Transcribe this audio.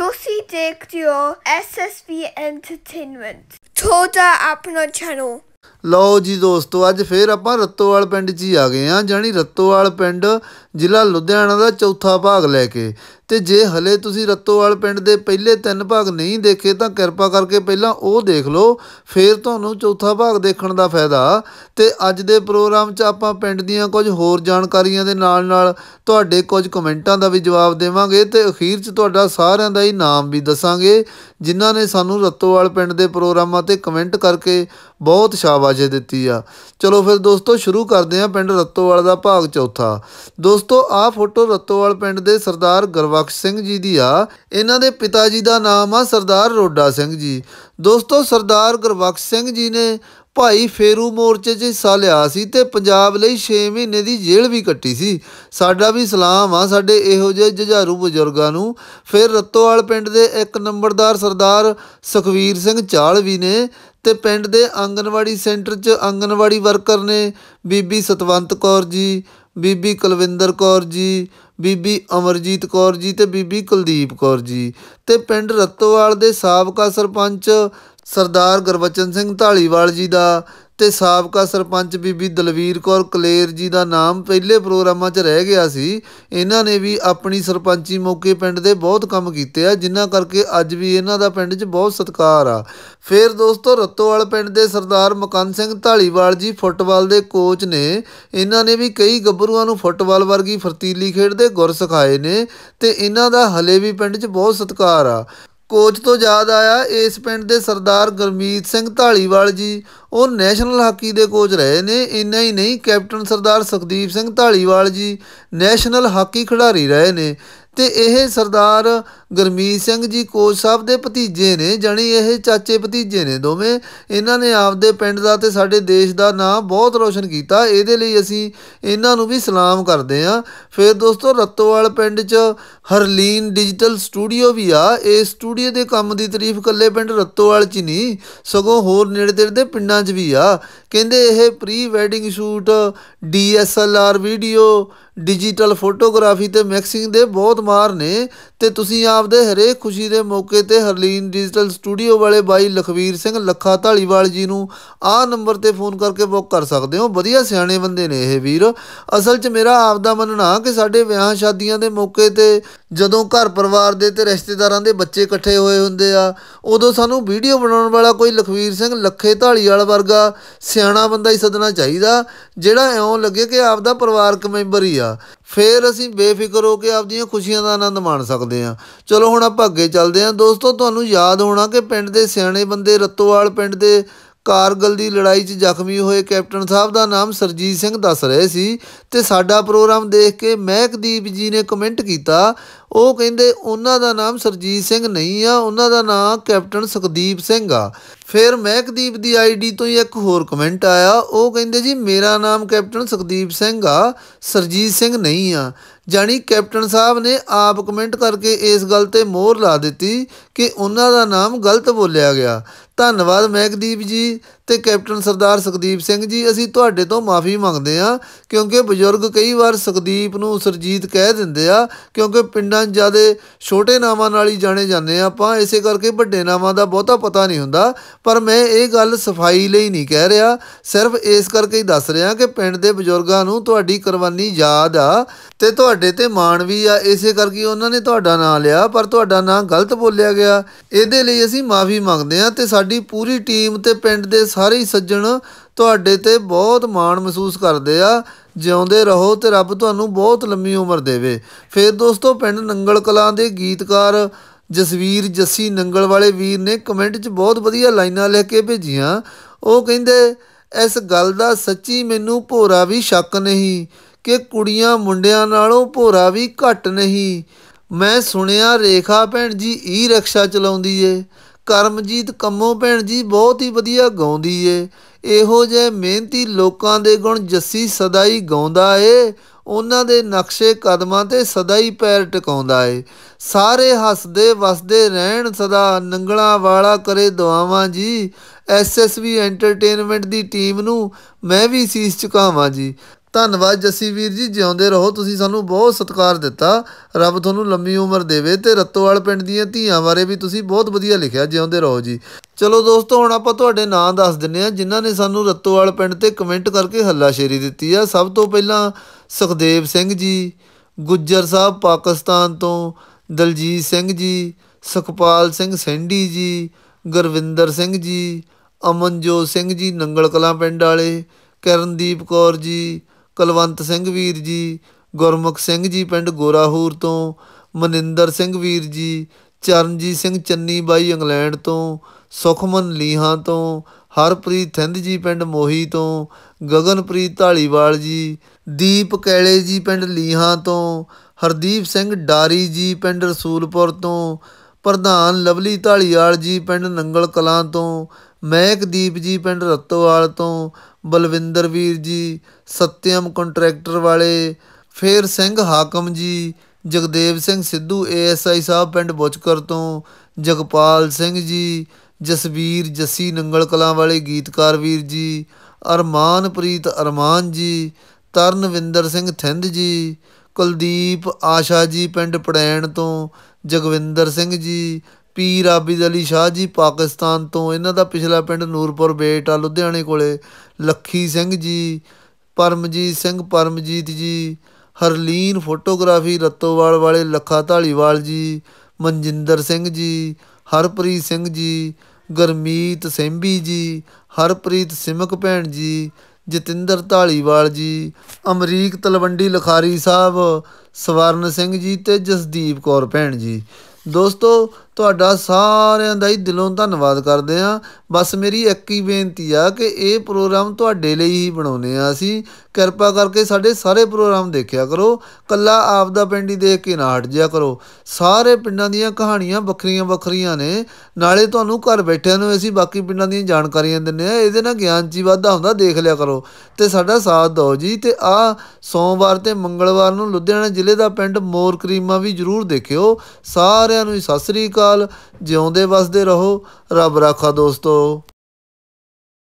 ਤੁਸੀਂ Dick Duo, SSV Entertainment, ਤੁਹਾਡਾ ਆਪਣਾ ਚੈਨਲ ਲਓ ਜੀ ਦੋਸਤੋ ਅੱਜ ਫੇਰ ਆਪਾਂ ਰਤੋਵਾਲ ਪਿੰਡ 'ਚ ਹੀ ਆ ਗਏ ਆ ਜਾਨੀ ਰਤੋਵਾਲ ਪਿੰਡ ਜ਼ਿਲ੍ਹਾ ਲੁਧਿਆਣਾ ਦਾ ਚੌਥਾ ਭਾਗ ਲੈ ਕੇ ਤੇ ਜੇ ਹਲੇ ਤੁਸੀਂ ਰਤੋਵਾਲ ਪਿੰਡ ਦੇ ਪਹਿਲੇ ਤਿੰਨ ਭਾਗ ਨਹੀਂ ਦੇਖੇ ਤਾਂ ਕਿਰਪਾ ਕਰਕੇ ਪਹਿਲਾਂ ਉਹ ਦੇਖ ਲਓ ਫਿਰ ਤੁਹਾਨੂੰ ਚੌਥਾ ਭਾਗ ਦੇਖਣ ਦਾ ਫਾਇਦਾ ਤੇ ਅੱਜ ਦੇ ਪ੍ਰੋਗਰਾਮ 'ਚ ਆਪਾਂ ਪਿੰਡ ਦੀਆਂ ਕੁਝ ਹੋਰ ਜਾਣਕਾਰੀਆਂ ਦੇ ਨਾਲ-ਨਾਲ ਤੁਹਾਡੇ ਕੁਝ ਕਮੈਂਟਾਂ ਦਾ ਵੀ ਜਵਾਬ ਦੇਵਾਂਗੇ ਤੇ ਅਖੀਰ 'ਚ ਤੁਹਾਡਾ ਸਾਰਿਆਂ ਦਾ ਹੀ ਨਾਮ ਵੀ ਦੱਸਾਂਗੇ ਜਿਨ੍ਹਾਂ ਨੇ ਸਾਨੂੰ ਰਤੋਵਾਲ ਪਿੰਡ ਦੇ ਪ੍ਰੋਗਰਾਮਾਂ ਤੇ ਕਮੈਂਟ ਕਰਕੇ ਬਹੁਤ ਸ਼ਾਬਾਸ਼ ਦਿੱਤੀ ਆ ਚਲੋ ਫਿਰ ਦੋਸਤੋ ਸ਼ੁਰੂ ਕਰਦੇ ਹਾਂ ਪਿੰਡ ਰਤੋਵਾਲ ਦਾ ਭਾਗ ਚੌਥਾ ਦੋਸਤੋ ਆਹ ਫੋਟੋ ਰਤੋਵਾਲ ਪਿੰਡ ਦੇ ਸਰਦਾਰ ਗਰਵਾ ਬਖਸ਼ ਸਿੰਘ ਜੀ ਦੀ ਆ ਇਹਨਾਂ ਦੇ ਪਿਤਾ ਜੀ ਦਾ ਨਾਮ ਆ ਸਰਦਾਰ ਰੋਡਾ ਸਿੰਘ ਜੀ ਦੋਸਤੋ ਸਰਦਾਰ ਗੁਰਬਖਸ਼ ਸਿੰਘ ਜੀ ਨੇ ਭਾਈ ਫੇਰੂ ਮੋਰਚੇ 'ਚ ਹਿੱਸਾ ਲਿਆ ਸੀ ਤੇ ਪੰਜਾਬ ਲਈ 6 ਮਹੀਨੇ ਦੀ ਜੇਲ੍ਹ ਵੀ ਕੱਟੀ ਸੀ ਸਾਡਾ ਵੀ ਸਲਾਮ ਆ ਸਾਡੇ ਇਹੋ ਜਿਹੇ ਜਜਾਰੂ ਬਜ਼ੁਰਗਾਂ ਨੂੰ ਫਿਰ ਰਤੋਵਾਲ ਪਿੰਡ ਦੇ ਇੱਕ ਨੰਬਰਦਾਰ ਸਰਦਾਰ ਸੁਖਵੀਰ ਸਿੰਘ ਚਾਲਵੀ ਨੇ ਤੇ ਪਿੰਡ ਦੇ ਆਂਗਨਵਾੜੀ ਸੈਂਟਰ 'ਚ ਆਂਗਨਵਾੜੀ ਵਰਕਰ ਨੇ ਬੀਬੀ ਸਤਵੰਤ ਕੌਰ ਜੀ ਬੀਬੀ ਕੁਲਵਿੰਦਰ ਕੌਰ ਜੀ ਬੀਬੀ ਅਮਰਜੀਤ ਕੌਰ ਜੀ ਤੇ ਬੀਬੀ ਕੁਲਦੀਪ ਕੌਰ ਜੀ ਤੇ ਪਿੰਡ ਰਤੋਵਾਲ ਦੇ ਸਾਬਕਾ ਸਰਪੰਚ ਸਰਦਾਰ ਗਰਵਚਨ ਸਿੰਘ ਢਾਲੀਵਾਲ ਜੀ ਦਾ ਤੇ ਸਾਬਕਾ ਸਰਪੰਚ ਬੀਬੀ ਦਲਵੀਰ ਕੌਰ ਕਲੇਰ ਜੀ ਦਾ ਨਾਮ ਪਹਿਲੇ ਪ੍ਰੋਗਰਾਮਾਂ 'ਚ ਰਹਿ ਗਿਆ ਸੀ ਇਹਨਾਂ ਨੇ ਵੀ ਆਪਣੀ ਸਰਪੰਚੀ ਮੌਕੇ ਪਿੰਡ ਦੇ ਬਹੁਤ ਕੰਮ ਕੀਤੇ ਆ ਜਿਨ੍ਹਾਂ ਕਰਕੇ ਅੱਜ ਵੀ ਇਹਨਾਂ ਦਾ ਪਿੰਡ 'ਚ ਬਹੁਤ ਸਤਿਕਾਰ ਆ ਫਿਰ ਦੋਸਤੋ ਰਤੋਵਾਲ ਪਿੰਡ ਦੇ ਸਰਦਾਰ ਮਕਨ ਸਿੰਘ ਢਾਲੀਵਾਲ ਜੀ ਫੁੱਟਬਾਲ ਦੇ ਕੋਚ ਨੇ ਇਹਨਾਂ ਨੇ ਵੀ ਕਈ ਗੱਭਰੂਆਂ ਨੂੰ ਫੁੱਟਬਾਲ ਵਰਗੀ ਫਰਤੀਲੀ ਖੇਡ ਦੇ ਗੁਰ ਸਿਖਾਏ ਨੇ ਤੇ ਇਹਨਾਂ ਦਾ ਹਲੇ ਵੀ ਪਿੰਡ 'ਚ ਬਹੁਤ ਸਤਿਕਾਰ ਆ ਕੋਚ ਤੋਂ ਯਾਦ ਆਇਆ ਇਸ ਪਿੰਡ ਦੇ ਸਰਦਾਰ ਗਰਮੀਤ ਸਿੰਘ ਢਾਲੀਵਾਲ ਜੀ ਉਹ ਨੈਸ਼ਨਲ ਹਾਕੀ ਦੇ ਕੋਚ ਰਹੇ ਨੇ ਇੰਨਾ ਹੀ ਨਹੀਂ captain Sardar Sukhdeep Singh Dhaliwal ji national hockey ਖਿਡਾਰੀ ਰਹੇ ਨੇ ਤੇ ਇਹ ਸਰਦਾਰ ਗਰਮੀਤ ਸਿੰਘ ਜੀ ਕੋਚ ਸਾਹਿਬ ਦੇ ਭਤੀਜੇ ਨੇ ਜਾਨੀ ਇਹ ਚਾਚੇ ਭਤੀਜੇ ਨੇ ਦੋਵੇਂ ਇਹਨਾਂ ਨੇ ਆਪਦੇ ਪਿੰਡ ਦਾ ਤੇ ਸਾਡੇ ਦੇਸ਼ ਦਾ ਨਾਮ ਬਹੁਤ ਰੋਸ਼ਨ ਕੀਤਾ ਇਹਦੇ ਲਈ ਅਸੀਂ ਇਹਨਾਂ ਨੂੰ ਵੀ ਸਲਾਮ ਕਰਦੇ ਆਂ ਫਿਰ ਦੋਸਤੋ ਰਤੋਵਾਲ ਪਿੰਡ 'ਚ ਹਰਲੀਨ ਡਿਜੀਟਲ ਸਟੂਡੀਓ ਵੀ ਆ ਇਹ ਸਟੂਡੀਓ ਦੇ ਕੰਮ ਦੀ ਤਾਰੀਫ ਕੱਲੇ ਪਿੰਡ ਰਤੋਵਾਲ 'ਚ ਨਹੀਂ ਸਗੋਂ ਹੋਰ ਨੇੜੇ ਤੇੜੇ ਦੇ ਪਿੰਡਾਂ 'ਚ ਵੀ ਆ ਕਹਿੰਦੇ ਇਹ pre wedding shoot DSLR video digital photography ਤੇ ਮਿਕਸਿੰਗ ਦੇ ਬਹੁਤ ਮਾਰ ਨੇ ਤੇ ਤੁਸੀਂ ਆਪਦੇ ਹਰੇਕ ਖੁਸ਼ੀ ਦੇ ਮੌਕੇ ਤੇ ਹਰਲੀਨ ਡਿਜੀਟਲ ਸਟੂਡੀਓ ਵਾਲੇ ਬਾਈ ਲਖਵੀਰ ਸਿੰਘ ਲੱਖਾ ਢਾਲੀਵਾਲ ਜੀ ਨੂੰ ਆਹ ਨੰਬਰ ਤੇ ਫੋਨ ਕਰਕੇ ਬੁੱਕ ਕਰ ਸਕਦੇ ਹੋ ਵਧੀਆ ਸਿਆਣੇ ਬੰਦੇ ਨੇ ਇਹ ਵੀਰ ਅਸਲ 'ਚ ਮੇਰਾ ਆਪਦਾ ਮੰਨਣਾ ਕਿ ਸਾਡੇ ਵਿਆਹ ਸ਼ਾਦੀਆਂ ਦੇ ਮੌਕੇ ਤੇ ਜਦੋਂ ਘਰ ਪਰਿਵਾਰ ਦੇ ਤੇ ਰਿਸ਼ਤੇਦਾਰਾਂ ਦੇ ਬੱਚੇ ਇਕੱਠੇ ਹੋਏ ਹੁੰਦੇ ਆ ਉਦੋਂ ਸਾਨੂੰ ਵੀਡੀਓ ਬਣਾਉਣ ਵਾਲਾ ਕੋਈ ਲਖਵੀਰ ਸਿੰਘ ਲੱਖੇ ਢਾਲੀਵਾਲ ਵਰਗਾ ਸਿਆਣਾ ਬੰਦਾ ਹੀ ਸੱਦਣਾ ਚਾਹੀਦਾ ਜਿਹੜਾ ਐਉਂ ਲੱਗੇ ਕਿ ਆਪ ਦਾ ਪਰਿਵਾਰਕ ਮੈਂਬਰ ਹੀ ਆ ਫੇਰ ਅਸੀਂ ਬੇਫਿਕਰ ਹੋ ਕੇ ਆਪਦੀਆਂ ਖੁਸ਼ੀਆਂ ਦਾ ਆਨੰਦ ਮਾਣ ਸਕਦੇ ਆ ਚਲੋ ਹੁਣ ਆਪਾਂ ਅੱਗੇ ਚੱਲਦੇ ਆ ਦੋਸਤੋ ਤੁਹਾਨੂੰ ਯਾਦ ਹੋਣਾ ਕਿ ਪਿੰਡ ਦੇ ਸਿਆਣੇ ਬੰਦੇ ਰਤੋਵਾਲ ਪਿੰਡ ਦੇ ਕਾਰਗਲ ਦੀ ਲੜਾਈ 'ਚ ਜ਼ਖਮੀ ਹੋਏ ਕੈਪਟਨ ਸਾਹਿਬ ਦਾ ਨਾਮ ਸਰਜੀਤ ਸਿੰਘ ਦੱਸ ਰਹੇ ਸੀ ਤੇ ਸਾਡਾ ਪ੍ਰੋਗਰਾਮ ਦੇਖ ਕੇ ਮਹਿਕਦੀਪ ਜੀ ਨੇ ਕਮੈਂਟ ਕੀਤਾ ਉਹ ਕਹਿੰਦੇ ਉਹਨਾਂ ਦਾ ਨਾਮ ਸਰਜੀਤ ਸਿੰਘ ਨਹੀਂ ਆ ਉਹਨਾਂ ਦਾ ਨਾਮ ਕੈਪਟਨ ਸੁਖਦੀਪ ਸਿੰਘ ਆ ਫਿਰ ਮਹਿਕਦੀਪ ਦੀ ਆਈਡੀ ਤੋਂ ਇੱਕ ਹੋਰ ਕਮੈਂਟ ਆਇਆ ਉਹ ਕਹਿੰਦੇ ਜੀ ਮੇਰਾ ਨਾਮ ਕੈਪਟਨ ਸੁਖਦੀਪ ਸਿੰਘ ਆ ਸਰਜੀਤ ਸਿੰਘ ਨਹੀਂ ਆ ਜਾਨੀ ਕੈਪਟਨ ਸਾਹਿਬ ਨੇ ਆਪ ਕਮੈਂਟ ਕਰਕੇ ਇਸ ਗੱਲ ਤੇ ਮੋਹਰ ਲਾ ਦਿੱਤੀ ਕਿ ਉਹਨਾਂ ਦਾ ਨਾਮ ਗਲਤ ਬੋਲਿਆ ਗਿਆ ਧੰਨਵਾਦ ਮਹਿਕਦੀਪ ਜੀ ਤੇ ਕੈਪਟਨ ਸਰਦਾਰ ਸੁਖਦੀਪ ਸਿੰਘ ਜੀ ਅਸੀਂ ਤੁਹਾਡੇ ਤੋਂ ਮਾਫੀ ਮੰਗਦੇ ਆ ਕਿਉਂਕਿ ਬਜ਼ੁਰਗ ਕਈ ਵਾਰ ਸੁਖਦੀਪ ਨੂੰ ਸਰਜੀਤ ਕਹਿ ਦਿੰਦੇ ਆ ਕਿਉਂਕਿ ਪਿੰਡਾਂ ਜਾਂ ਜਿਆਦੇ ਛੋਟੇ ਨਾਵਾਂ ਨਾਲ ਹੀ ਜਾਣੇ ਜਾਂਦੇ ਆ ਆਪਾਂ ਇਸੇ ਕਰਕੇ ਵੱਡੇ ਨਾਵਾਂ ਦਾ ਬਹੁਤਾ ਪਤਾ ਨਹੀਂ ਹੁੰਦਾ ਪਰ ਮੈਂ ਇਹ ਗੱਲ ਸਫਾਈ ਲਈ ਨਹੀਂ ਕਹਿ ਰਿਹਾ ਸਿਰਫ ਇਸ ਕਰਕੇ ਹੀ ਦੱਸ ਰਿਹਾ ਕਿ ਪਿੰਡ ਦੇ ਬਜ਼ੁਰਗਾਂ ਨੂੰ ਤੁਹਾਡੀ ਕੁਰਬਾਨੀ ਯਾਦ ਆ ਤੇ ਤੁਹਾਡੇ ਤੇ ਮਾਣ ਵੀ ਆ ਇਸੇ ਕਰਕੇ ਉਹਨਾਂ ਨੇ ਤੁਹਾਡਾ ਨਾਂ ਲਿਆ ਪਰ ਤੁਹਾਡਾ ਨਾਂ ਗਲਤ ਬੋਲਿਆ ਗਿਆ ਇਹਦੇ ਲਈ ਅਸੀਂ ਮਾਫੀ ਮੰਗਦੇ ਆ ਤੇ ਸਾਡੀ ਪੂਰੀ ਟੀਮ ਤੇ ਪਿੰਡ ਦੇ ਸਾਰੇ ਸੱਜਣ ਤੁਹਾਡੇ ਤੇ ਬਹੁਤ ਮਾਣ ਮਹਿਸੂਸ ਕਰਦੇ ਆ ਜਿਉਂਦੇ ਰਹੋ ਤੇ ਰੱਬ ਤੁਹਾਨੂੰ ਬਹੁਤ ਲੰਮੀ ਉਮਰ ਦੇਵੇ ਫਿਰ ਦੋਸਤੋ ਪਿੰਡ ਨੰਗਲ ਕਲਾਂ ਦੇ ਗੀਤਕਾਰ ਜਸਵੀਰ ਜੱਸੀ ਨੰਗਲ ਵਾਲੇ ਵੀਰ ਨੇ ਕਮੈਂਟ 'ਚ ਬਹੁਤ ਵਧੀਆ ਲਾਈਨਾਂ ਲਿਖ ਕੇ ਭੇਜੀਆਂ ਉਹ ਕਹਿੰਦੇ ਇਸ ਗੱਲ ਦਾ ਸੱਚੀ ਮੈਨੂੰ ਭੋਰਾ ਵੀ ਸ਼ੱਕ ਨਹੀਂ ਕਿ ਕੁੜੀਆਂ ਮੁੰਡਿਆਂ ਨਾਲੋਂ ਭੋਰਾ ਵੀ ਘੱਟ ਨਹੀਂ ਮੈਂ ਸੁਣਿਆ ਰੇਖਾ ਭੈਣ ਜੀ ਈ ਰਕਸ਼ਾ ਚਲਾਉਂਦੀ ਏ ਕਰਮਜੀਤ ਕੰਮੋ ਭੈਣ ਜੀ ਬਹੁਤ ਹੀ ਵਧੀਆ ਗਾਉਂਦੀ ਏ ਇਹੋ ਜੇ ਮਿਹਨਤੀ ਲੋਕਾਂ ਦੇ ਗੁਣ ਜੱਸੀ ਸਦਾ ਹੀ ਗਾਉਂਦਾ ਏ ਉਹਨਾਂ ਦੇ ਨਕਸ਼ੇ ਕਦਮਾਂ ਤੇ ਸਦਾ ਹੀ ਪੈਰ ਟਿਕਾਉਂਦਾ ਏ ਸਾਰੇ ਹੱਸਦੇ ਵਸਦੇ ਰਹਿਣ ਸਦਾ ਨੰਗਲਾ ਵਾਲਾ ਕਰੇ ਦੁਆਵਾਂ ਜੀ ਐਸਐਸਵੀ ਐਂਟਰਟੇਨਮੈਂਟ ਦੀ ਟੀਮ ਨੂੰ ਮੈਂ ਵੀ ਸੀਸ ਝੁਕਾਵਾਂ ਜੀ ਧੰਨਵਾਦ ਜਸੀ ਵੀਰ ਜੀ ਜਿਉਂਦੇ ਰਹੋ ਤੁਸੀਂ ਸਾਨੂੰ ਬਹੁਤ ਸਤਿਕਾਰ ਦਿੱਤਾ ਰੱਬ ਤੁਹਾਨੂੰ ਲੰਮੀ ਉਮਰ ਦੇਵੇ ਤੇ ਰਤੋਵਾਲ ਪਿੰਡ ਦੀਆਂ ਧੀਆਂ ਬਾਰੇ ਵੀ ਤੁਸੀਂ ਬਹੁਤ ਵਧੀਆ ਲਿਖਿਆ ਜਿਉਂਦੇ ਰਹੋ ਜੀ ਚਲੋ ਦੋਸਤੋ ਹੁਣ ਆਪਾਂ ਤੁਹਾਡੇ ਨਾਂ ਦੱਸ ਦਿੰਨੇ ਆ ਜਿਨ੍ਹਾਂ ਨੇ ਸਾਨੂੰ ਰਤੋਵਾਲ ਪਿੰਡ ਤੇ ਕਮੈਂਟ ਕਰਕੇ ਹੱਲਾਸ਼ੇਰੀ ਦਿੱਤੀ ਆ ਸਭ ਤੋਂ ਪਹਿਲਾਂ ਸੁਖਦੇਵ ਸਿੰਘ ਜੀ ਗੁੱਜਰ ਸਾਹਿਬ ਪਾਕਿਸਤਾਨ ਤੋਂ ਦਲਜੀਤ ਸਿੰਘ ਜੀ ਸੁਖਪਾਲ ਸਿੰਘ ਸੈਂਡੀ ਜੀ ਗੁਰਵਿੰਦਰ ਸਿੰਘ ਜੀ ਅਮਨਜੋਤ ਸਿੰਘ ਜੀ ਨੰਗਲ ਕਲਾਂ ਪਿੰਡ ਵਾਲੇ ਕਰਨਦੀਪ ਕੌਰ ਜੀ ਕੁਲਵੰਤ ਸਿੰਘ ਵੀਰ ਜੀ ਗੁਰਮੁਖ ਸਿੰਘ ਜੀ ਪਿੰਡ ਗੋਰਾਹੂਰ ਤੋਂ ਮਨਿੰਦਰ ਸਿੰਘ ਵੀਰ ਜੀ ਚਰਨਜੀਤ ਸਿੰਘ ਚੰਨੀ ਬਾਈ ਇੰਗਲੈਂਡ ਤੋਂ ਸੁਖਮਨ ਲੀਹਾਂ ਤੋਂ ਹਰਪ੍ਰੀਤ ਥਿੰਦ ਜੀ ਪਿੰਡ ਮੋਹੀ ਤੋਂ ਗਗਨਪ੍ਰੀਤ ਢਾਲੀਵਾਲ ਜੀ ਦੀਪ ਕੈਲੇ ਜੀ ਪਿੰਡ ਲੀਹਾਂ ਤੋਂ ਹਰਦੀਪ ਸਿੰਘ ਡਾਰੀ ਜੀ ਪਿੰਡ ਰਸੂਲਪੁਰ ਤੋਂ ਪ੍ਰਧਾਨ ਲਵਲੀ ਢਾਲੀਵਾਲ ਜੀ ਪਿੰਡ ਨੰਗਲ ਕਲਾਂ ਤੋਂ ਮਹਿਕਦੀਪ ਜੀ ਪਿੰਡ ਰਤੋਵਾਲ ਤੋਂ ਬਲਵਿੰਦਰ ਵੀਰ ਜੀ ਸਤਿਅਮ ਕੰਟਰੈਕਟਰ ਵਾਲੇ ਫੇਰ ਸਿੰਘ ਹਾਕਮ ਜੀ ਜਗਦੇਵ ਸਿੰਘ ਸਿੱਧੂ ਏਐਸਆਈ ਸਾਹਿਬ ਪਿੰਡ ਬੁਚਕਰ ਤੋਂ ਜਗਪਾਲ ਸਿੰਘ ਜੀ ਜਸਵੀਰ ਜੱਸੀ ਨੰਗਲ ਕਲਾਂ ਵਾਲੇ ਗੀਤਕਾਰ ਵੀਰ ਜੀ ਅਰਮਾਨਪ੍ਰੀਤ ਅਰਮਾਨ ਜੀ ਤਰਨਵਿੰਦਰ ਸਿੰਘ ਥਿੰਦ ਜੀ ਕੁਲਦੀਪ ਆਸ਼ਾ ਜੀ ਪਿੰਡ ਪੜੈਣ ਤੋਂ ਜਗਵਿੰਦਰ ਸਿੰਘ ਜੀ ਪੀਰ ਆਬਿਦ ਅਲੀ ਸ਼ਾਹ ਜੀ ਪਾਕਿਸਤਾਨ ਤੋਂ ਇਹਨਾਂ ਦਾ ਪਿਛਲਾ ਪਿੰਡ ਨੂਰਪੁਰ ਬੇਟ ਆ ਲੁਧਿਆਣੇ ਕੋਲੇ ਲੱਖੀ ਸਿੰਘ ਜੀ ਪਰਮਜੀਤ ਸਿੰਘ ਪਰਮਜੀਤ ਜੀ ਹਰਲੀਨ ਫੋਟੋਗ੍ਰਾਫੀ ਰਤੋਵਾਲ ਵਾਲੇ ਲੱਖਾ ਢਾਲੀਵਾਲ ਜੀ ਮਨਜਿੰਦਰ ਸਿੰਘ ਜੀ ਹਰਪ੍ਰੀਤ ਸਿੰਘ ਜੀ ਗਰਮੀਤ ਸਿੰਭੀ ਜੀ ਹਰਪ੍ਰੀਤ ਸਿਮਕ ਭੈਣ ਜੀ ਜਤਿੰਦਰ ਢਾਲੀਵਾਲ ਜੀ ਅਮਰੀਕ ਤਲਵੰਡੀ ਲਖਾਰੀ ਸਾਹਿਬ ਸਵਰਨ ਸਿੰਘ ਜੀ ਤੇ ਜਸਦੀਪ ਕੌਰ ਭੈਣ ਜੀ ਦੋਸਤੋ ਤੁਹਾਡਾ ਸਾਰਿਆਂ ਦਾ ਹੀ ਦਿਲੋਂ ਧੰਨਵਾਦ ਕਰਦੇ ਆ ਬਸ ਮੇਰੀ ਇੱਕ ਹੀ ਬੇਨਤੀ ਆ ਕਿ ਇਹ ਪ੍ਰੋਗਰਾਮ ਤੁਹਾਡੇ ਲਈ ਹੀ ਬਣਾਉਨੇ ਆ ਅਸੀਂ ਕਿਰਪਾ ਕਰਕੇ ਸਾਡੇ ਸਾਰੇ ਪ੍ਰੋਗਰਾਮ ਦੇਖਿਆ ਕਰੋ ਕੱਲਾ ਆਪ ਦਾ ਪਿੰਡ ਹੀ ਦੇਖ ਕੇ ਨਾ ਹਟ ਜਿਆ ਕਰੋ ਸਾਰੇ ਪਿੰਡਾਂ ਦੀਆਂ ਕਹਾਣੀਆਂ ਵੱਖਰੀਆਂ ਵੱਖਰੀਆਂ ਨੇ ਨਾਲੇ ਤੁਹਾਨੂੰ ਘਰ ਬੈਠਿਆਂ ਨੂੰ ਅਸੀਂ ਬਾਕੀ ਪਿੰਡਾਂ ਦੀਆਂ ਜਾਣਕਾਰੀਆਂ ਦਿੰਨੇ ਆ ਇਹਦੇ ਨਾਲ ਗਿਆਨ ਚ ਵਾਧਾ ਹੁੰਦਾ ਦੇਖ ਲਿਆ ਕਰੋ ਤੇ ਸਾਡਾ ਸਾਥ ਦਿਓ ਜੀ ਤੇ ਆ ਸੋਮਵਾਰ ਤੇ ਮੰਗਲਵਾਰ ਨੂੰ ਲੁਧਿਆਣਾ ਜ਼ਿਲ੍ਹੇ ਦਾ ਪਿੰਡ ਮੋਰ ਕਰੀਮਾ ਵੀ ਜਰੂਰ ਦੇਖਿਓ ਸਾਰਿਆਂ ਨੂੰ ਸਤਿ ਸ੍ਰੀ ਅਕਾਲ ਨਾਲ ਜਿਉਂਦੇ ਵਸਦੇ ਰਹੋ ਰੱਬ ਰਾਖਾ ਦੋਸਤੋ